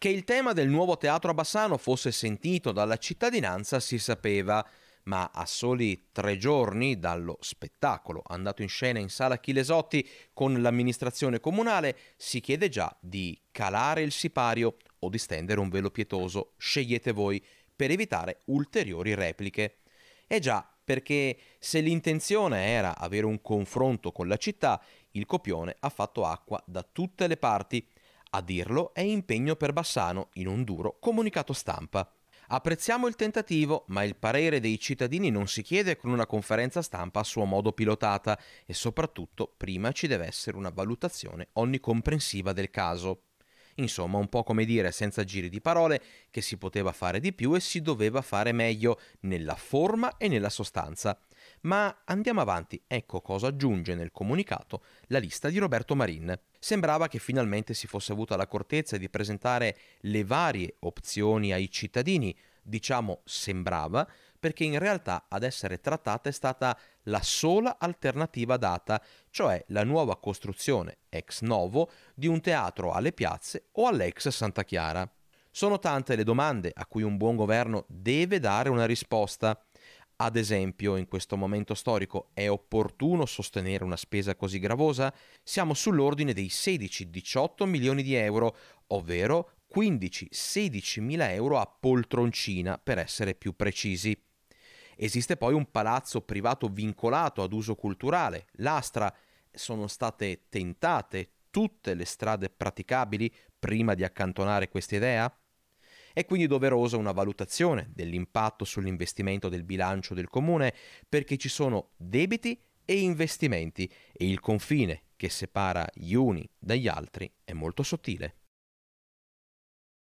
Che il tema del nuovo teatro a Bassano fosse sentito dalla cittadinanza si sapeva, ma a soli tre giorni dallo spettacolo andato in scena in sala Chilesotti con l'amministrazione comunale si chiede già di calare il sipario o di stendere un velo pietoso, scegliete voi, per evitare ulteriori repliche. E già, perché se l'intenzione era avere un confronto con la città, il copione ha fatto acqua da tutte le parti a dirlo è impegno per Bassano in un duro comunicato stampa. Apprezziamo il tentativo, ma il parere dei cittadini non si chiede con una conferenza stampa a suo modo pilotata e soprattutto prima ci deve essere una valutazione onnicomprensiva del caso. Insomma, un po' come dire, senza giri di parole, che si poteva fare di più e si doveva fare meglio nella forma e nella sostanza. Ma andiamo avanti, ecco cosa aggiunge nel comunicato la lista di Roberto Marin. Sembrava che finalmente si fosse avuta l'accortezza di presentare le varie opzioni ai cittadini, diciamo sembrava, perché in realtà ad essere trattata è stata la sola alternativa data, cioè la nuova costruzione ex novo di un teatro alle piazze o all'ex Santa Chiara. Sono tante le domande a cui un buon governo deve dare una risposta. Ad esempio, in questo momento storico è opportuno sostenere una spesa così gravosa? Siamo sull'ordine dei 16-18 milioni di euro, ovvero 15-16 mila euro a poltroncina, per essere più precisi. Esiste poi un palazzo privato vincolato ad uso culturale, l'Astra. Sono state tentate tutte le strade praticabili prima di accantonare questa idea? È quindi doverosa una valutazione dell'impatto sull'investimento del bilancio del comune perché ci sono debiti e investimenti e il confine che separa gli uni dagli altri è molto sottile.